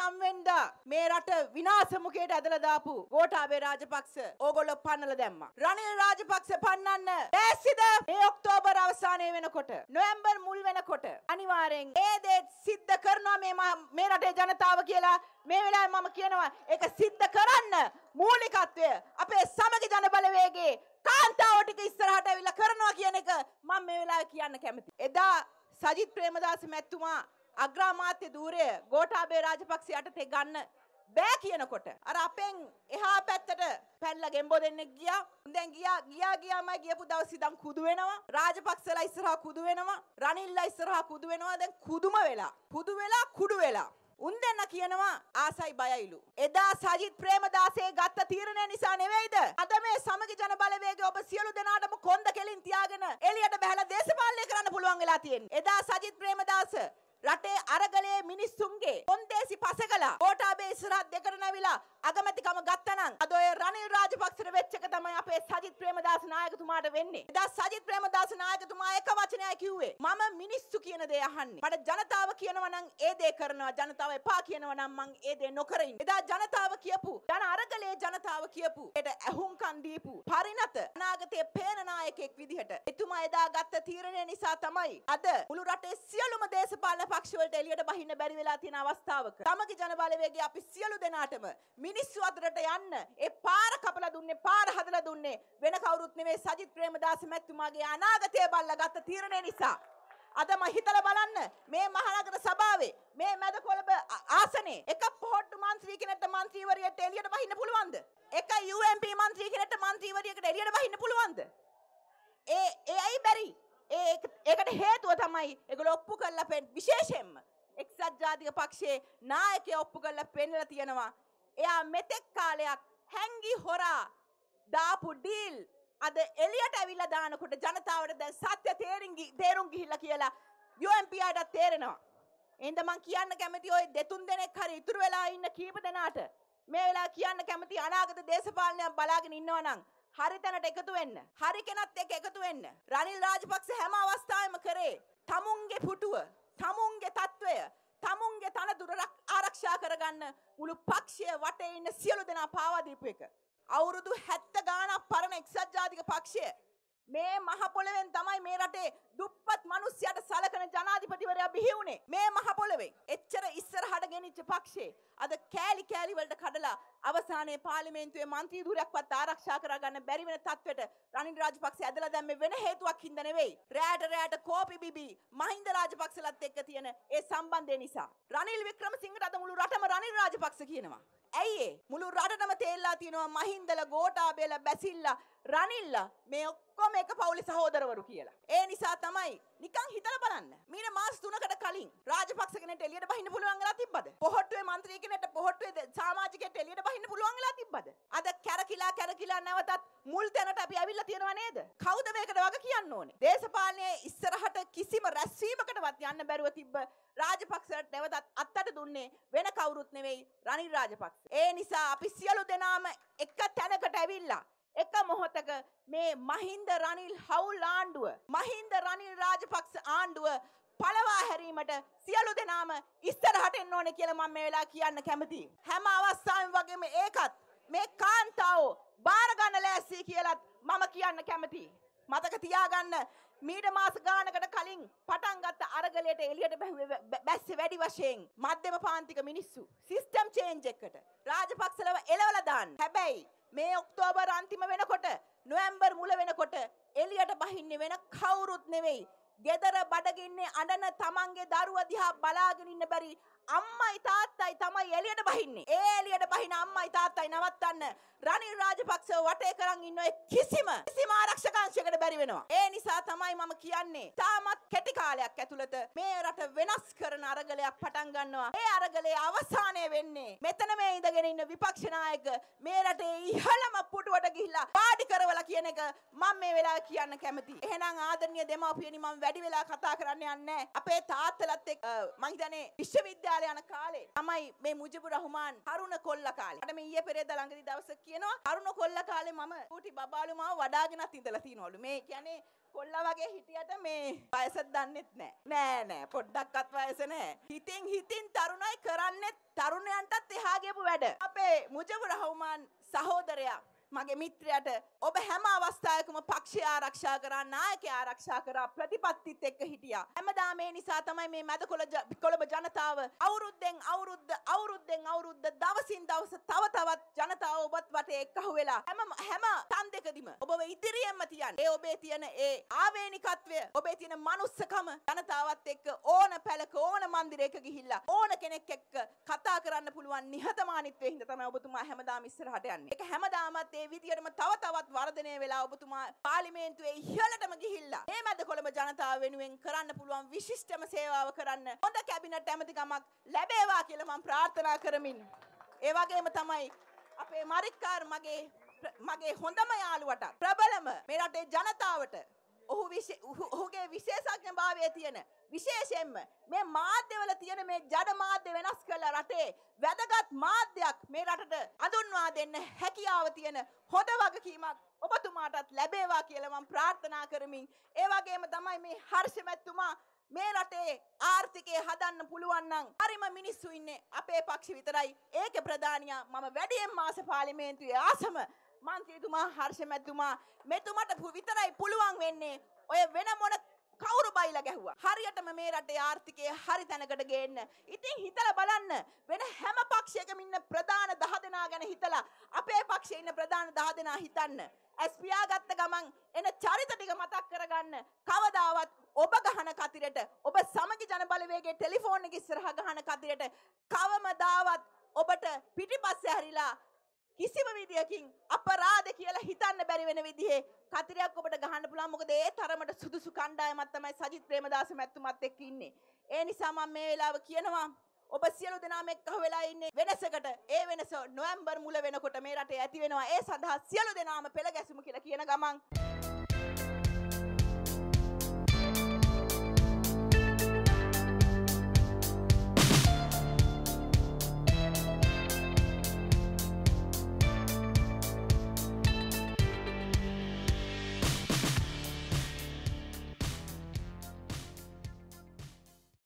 නම් වෙන්න මේ රට විනාශ මුඛයට ඇදලා දාපු ගෝඨාභය රාජපක්ෂ ඕගොල්ලෝ පන්නලා දැම්මා. රනිල් රාජපක්ෂ පන්නන්න බෑස්සිද? මේ ඔක්තෝබර් අවසානයේ වෙනකොට නොවැම්බර් මුල් වෙනකොට අනිවාර්යෙන් ඒ දේ සිද්ධ කරනවා මේ මේ රටේ ජනතාව කියලා මේ වෙලාවේ මම කියනවා ඒක සිද්ධ කරන්න මූලිකත්වය අපේ සමගි ජන බලවේගයේ කාන්තාව ටික ඉස්සරහට ඇවිල්ලා කරනවා කියන එක මම මේ වෙලාවේ කියන්න කැමතියි. එදා සජිත් ප්‍රේමදාස මැතිතුමා අග්‍රාමාත්‍ය ධූරය ගෝඨාභය රාජපක්ෂ යටතේ ගන්න බෑ කියනකොට අර අපෙන් එහා පැත්තට පැල්ලා ගෙම්බෝ දෙන්නෙක් ගියා. දැන් ගියා ගියා ගියාමයි ගියපු දවස් ඉඳන් කුදු වෙනවා. රාජපක්ෂලා ඉස්සරහා කුදු වෙනවා. රනිල්ලා ඉස්සරහා කුදු වෙනවා. දැන් කුදුම වෙලා. කුදු වෙලා කුඩු වෙලා. උන් දෙන්න කියනවා ආසයි බයයිලු. එදා සජිත් ප්‍රේමදාසේ ගත්ත තීරණය නිසා නෙවෙයිද? අද මේ සමගි ජන බලවේගය ඔබ සියලු දෙනාටම කොන්ද කෙලින් තියාගෙන එළියට බහලා දේශපාලනය කරන්න පුළුවන් වෙලා තියෙන්නේ. එදා සජිත් ප්‍රේමදාස රටේ අරගලයේ මිනිස්සුන්ගේ කොන්දේසි පස කළා. ඕටාබේ ඉස්සරහත් දෙකට නැවිලා අගමැතිකම ගත්තනම් අද ඔය රනිල් රාජපක්ෂට වෙච්ච එක තමයි අපේ සජිත් ප්‍රේමදාස නායකතුමාට වෙන්නේ. එදා සජිත් ප්‍රේමදාස නායකතුමා එක වචනයයි කිව්වේ. මම මිනිස්සු කියන දේ අහන්නේ. මට ජනතාව කියනවා නම් ඒ දේ කරනවා. ජනතාව එපා කියනවා නම් මං ඒ දේ නොකර ඉන්නේ. එදා ජනතාව කියපු ජන අරගලයේ ජනතාව කියපු ඒට ඇහුම්කන් දීපු පරිණත අනාගතයේ පේන නායකයෙක් විදිහට එතුමා එදා ගත්ත තීරණය නිසා තමයි අද මුළු රටේ සියලුම දේශපාලන පක්ෂවලට එළියට බහින්න බැරි වෙලා තියෙන අවස්ථාවක තමගේ ජනබලවේගය අපි සියලු දෙනාටම මිනිස්සු අතරට යන්න ඒ පාර කපලා දුන්නේ පාර හදලා දුන්නේ වෙන කවුරුත් නෙවෙයි සජිත් ප්‍රේමදාස මැතිතුමාගේ අනාගතය බල්ලා ගත්ත තීරණය නිසා අදම හිතල බලන්න මේ මහනගර සභාවේ මේ මැද කොළඹ ආසනේ එක පොහොට්ටු මන්ත්‍රී කෙනෙක්ට මන්ත්‍රීවරියට එළියට බහින්න පුළුවන්ද? එක UMP මන්ත්‍රී කෙනෙක්ට මන්ත්‍රීවරියකට එළියට බහින්න පුළුවන්ද? ඒ ඒ ඒකට හේතුව තමයි ඒගොල්ලෝ ඔප්පු කරලා පෙන් විශේෂයෙන්ම එක්සත් ජාතික පක්ෂයේ නායකය ඔප්පු කරලා පෙන්වලා තියෙනවා එයා මෙතෙක් කාලයක් හැංගි හොරා දාපු ඩීල් අද එලියට ඇවිල්ලා දානකොට ජනතාවට දැන් සත්‍ය තේරුම් තේරුම් ගිහිල්ලා කියලා UMPIටත් තේරෙනවා. එහෙනම් මම කියන්න කැමති ওই දෙතුන් දෙනෙක් හරි ඉතුරු වෙලා ඉන්න කීප දෙනාට මේ වෙලාව කියන්න කැමති අනාගත දේශපාලනයක් බලාගෙන ඉන්නවා නම් හරි තැනට එකතු වෙන්න. හරි කෙනත් එක්ක එකතු වෙන්න. රනිල් රාජපක්ෂ හැම අවස්ථාවෙම කරේ තමුන්ගේ පුටුව, තමුන්ගේ తত্ত্বය, තමුන්ගේ තනතුර ආරක්ෂා කරගන්න මුළු පක්ෂය වටේ ඉන්න සියලු දෙනා පාවා දීපු එක. අවුරුදු 70 ගාණක් පරණ එක්සත් ජාතික පක්ෂය මේ මහ පොළවෙන් තමයි මේ රටේ දුප්පත් මිනිස්සුන්ට සලකන ජනාධිපතිවරයා බිහි වුණේ. මේ මහ පොළවෙන්. එච්චර ඉස්සරහට ගෙනිච්ච පක්ෂේ අද කෑලි කෑලි වලට කඩලා අවසානයේ පාර්ලිමේන්තුවේ മന്ത്രി ධුරයක්වත් ආරක්ෂා කරගන්න බැරි වෙන තත්වෙට රනිල් රාජපක්ෂ ඇදලා දැම්මේ වෙන හේතුවක් හින්දා නෙවෙයි. රැට රැට කෝපි බිබි මහින්ද රාජපක්ෂලත් එක්ක තියෙන ඒ සම්බන්ධය නිසා. රනිල් වික්‍රමසිංහට අද මුළු රටම රනිල් රාජපක්ෂ කියනවා. ඇයි ඒ? මුළු රටටම තේල්ලා තියෙනවා මහින්දල, ගෝඨාභයල, බැසිල්ලා, රනිල්ලා මේ ඔක්කොම එක පවුලේ සහෝදරවරු කියලා. ඒ නිසා තමයි නිකන් හිතලා බලන්න. මීට මාස 3කට කලින් රාජපක්ෂ කෙනෙක්ට එළියට බහින්න පුළුවන් වෙලා තිබ්බද? පොහොට්ටුවේ മന്ത്രി කෙනෙක්ට පොහොට්ටුවේ සමාජිකයෙක්ට එළියට බහින්න පුළුවන් වෙලා තිබ්බද? අද කැරකිලා කැරකිලා නැවතත් මුල් තැනට අපි ඇවිල්ලා තියෙනව නේද? කවුද මේකට වග කියන්න ඕනේ? දේශපාලනයේ ඉස්සරහට කිසිම රැස්වීමකටවත් යන්න බැරුව තිබ්බ රාජපක්ෂට නැවතත් අත්තට දුන්නේ වෙන කවුරුත් නෙවෙයි රනිල් රාජපක්ෂ. ඒ නිසා අපි සියලු දෙනාම එක තැනකට ඇවිල්ලා එක මොහොතක මේ මහින්ද රනිල් හවුල් ආණ්ඩුව මහින්ද රනිල් රාජපක්ෂ ආණ්ඩුව පළවා හැරීමට සියලු දෙනාම ඉස්සරහට එන්න ඕනේ කියලා මම මේ වෙලාව කියන්න කැමතියි. හැම අවස්ථාවෙම වගේම ඒකත් මේ කාන්තාව බාරගන්න ලෑස්ති කියලත් මම කියන්න කැමති. මතක තියාගන්න මීට මාස ගානකට කලින් පටන් ගත්ත අරගලයට එළියට බැස්සේ වැඩි වශයෙන් මධ්‍යම පාන්තික මිනිස්සු සිස්ටම් චේන්ජ් එකකට රාජපක්ෂලව එලවලා දාන්න. හැබැයි මේ ඔක්තෝබර් අන්තිම වෙනකොට නොවැම්බර් මුල වෙනකොට එළියට බහින්නේ වෙන කවුරුත් නෙවෙයි. ගෙදර බඩගින්නේ අඬන තමන්ගේ දරුවා දිහා බලාගෙන ඉන්න බැරි අම්මයි තාත්තයි තමයි එළියට බහින්නේ. ඒ එළියට බහින අම්මයි තාත්තයි නවත්තන්න රනිල් රාජපක්ෂව වටේ කරන් ඉන්න ඔය කිසිම කිසිම ආරක්ෂක අංශයකට බැරි වෙනවා. ඒ නිසා තමයි මම කියන්නේ තාමත් කෙටි කාලයක් ඇතුළත මේ රට වෙනස් කරන අරගලයක් පටන් ගන්නවා. ඒ අරගලයේ අවසානය වෙන්නේ මෙතන මේ ඉඳගෙන ඉන්න විපක්ෂ නායක මේ රටේ ඉහළම පුටුවට ගිහිලා පාඩි කරවලා කියන එක මම මේ වෙලාවේ කියන්න කැමතියි. එහෙනම් ආදරණීය දෙමාපියනි මම වැඩි වෙලා කතා කරන්න යන්නේ නැහැ. අපේ තාත්තලත් එක්ක මං හිතන්නේ විශ්වවිද්‍යාල කාලේ යන කාලේ තමයි මේ මුජිබුර් රහමාන් තරුණ කොල්ල කාලේ. මට මේ ඊයේ පෙරේදා ළඟදී දවසක කියනවා තරුණ කොල්ල කාලේ මම ඌටි බබාලු මාව වඩාගෙනත් ඉඳලා තිනවලු. මේ කියන්නේ කොල්ලා වගේ හිටියට මේ වයස දන්නෙත් නෑ. නෑ නෑ පොඩ්ඩක්වත් වයස නෑ. හිතෙන් හිතින් තරුණයි කරන්නෙත් තරුණයන්ටත් එහා ගියපු වැඩ. අපේ මුජිබුර් රහමාන් සහෝදරයා මගේ මිත්‍රයට ඔබ හැම අවස්ථාවකම පක්ෂය ආරක්ෂා කරා නායකය ආරක්ෂා කරා ප්‍රතිපත්තිත් එක්ක හිටියා. හැමදාම මේ නිසා තමයි මේ මැද කොළඹ ජනතාව අවුරුද්දෙන් අවුරුද්ද අවුරුද්දෙන් අවුරුද්ද දවසින් දවස තව තවත් ජනතාව ඔබත් වටේ එක්කහු වෙලා හැම හැම තන් දෙකදිම ඔබව ඉදිරියෙන්ම තියන්. ඒ ඔබේ තියෙන ඒ ආවේනිකත්වය ඔබේ තියෙන මනුස්සකම ජනතාවත් එක්ක ඕන පැලක ඕන මන්දිරයක ගිහිල්ලා ඕන කෙනෙක් එක්ක කතා කරන්න පුළුවන් නිහතමානීත්වයෙන් හින්දා තමයි ඔබතුමා හැමදාම ඉස්සරහට යන්නේ. ඒක හැමදාමත් ඒ විදිහටම තව තවත් වර්ධනය වෙලා ඔබතුමා පාර්ලිමේන්තුවේ ඉහළටම ගිහිල්ලා මේ මැද කොළඹ ජනතාව වෙනුවෙන් කරන්න පුළුවන් විශිෂ්ටම සේවාව කරන්න හොඳ කැබිනට් ඇමතිකමක් ලැබේවා කියලා මම ප්‍රාර්ථනා කරමින් ඒ වගේම තමයි අපේ මරික්කාර් මගේ මගේ හොඳම යාළුවට ප්‍රබලම මේ රටේ ජනතාවට ඔහු ඔහුගේ විශේෂඥභාවය තියෙන විශේෂයෙන්ම මේ මාධ්‍යවල තියෙන මේ ජඩ මාධ්‍ය වෙනස් කරලා රටේ වැදගත් මාධ්‍යයක් මේ රටට අඳුන්වා දෙන්න හැකියාව තියෙන හොඳ වගකීමක් ඔබතුමාටත් ලැබේවා කියලා මම ප්‍රාර්ථනා කරමින් ඒ වගේම තමයි මේ හර්ෂ මැතිතුමා මේ රටේ ආර්ථිකය හදන්න පුළුවන් නම් හරිම මිනිස්සු ඉන්නේ අපේ පක්ෂ විතරයි ඒකේ ප්‍රධානියා මම වැඩියෙන් මාස පාර්ලිමේන්තුවේ ආසම මන්ත්‍රීතුමා හර්ෂමැතුමා මෙතුමට විතරයි පුළුවන් වෙන්නේ ඔය වෙන මොන කවුරු බයිලා ගැහුවා. හරියටම මේ රටේ ආර්ථිකය හරි තැනකට ගේන්න. ඉතින් හිතලා බලන්න වෙන හැම පක්ෂයකම ඉන්න ප්‍රධාන 10 දෙනා ගැන හිතලා අපේ පක්ෂයේ ඉන්න ප්‍රධාන 10 දෙනා හිතන්න. ඇස් පියාගත්ත ගමන් එන චරිත ටික මතක් කරගන්න. කවදාවත් ඔබ ගහන කතිරට ඔබ සමගි ජනබලවේගයේ ටෙලිෆෝන් එක ඉස්සරහ ගහන කතිරට කවමදාවත් ඔබට පිටිපස්සේ හරිලා කිසිම විදියකින් අපරාධ කියලා හිතන්න බැරි වෙන විදිහේ කතිරයක් ඔබට ගහන්න පුළුවන් මොකද ඒ තරමට සුදුසු කණ්ඩායමක් තමයි සජිත් ප්‍රේමදාස මැතිතුමත් එක්ක ඉන්නේ. ඒ නිසා මම මේ වෙලාව කියනවා ඔබ සියලු දෙනාම එක්කහ වෙලා ඉන්නේ වෙනසකට. ඒ වෙනස නොවැම්බර් මුල වෙනකොට මේ රටේ ඇති වෙනවා. ඒ සඳහා සියලු දෙනාම පෙළ ගැසුම කියලා කියන ගමන්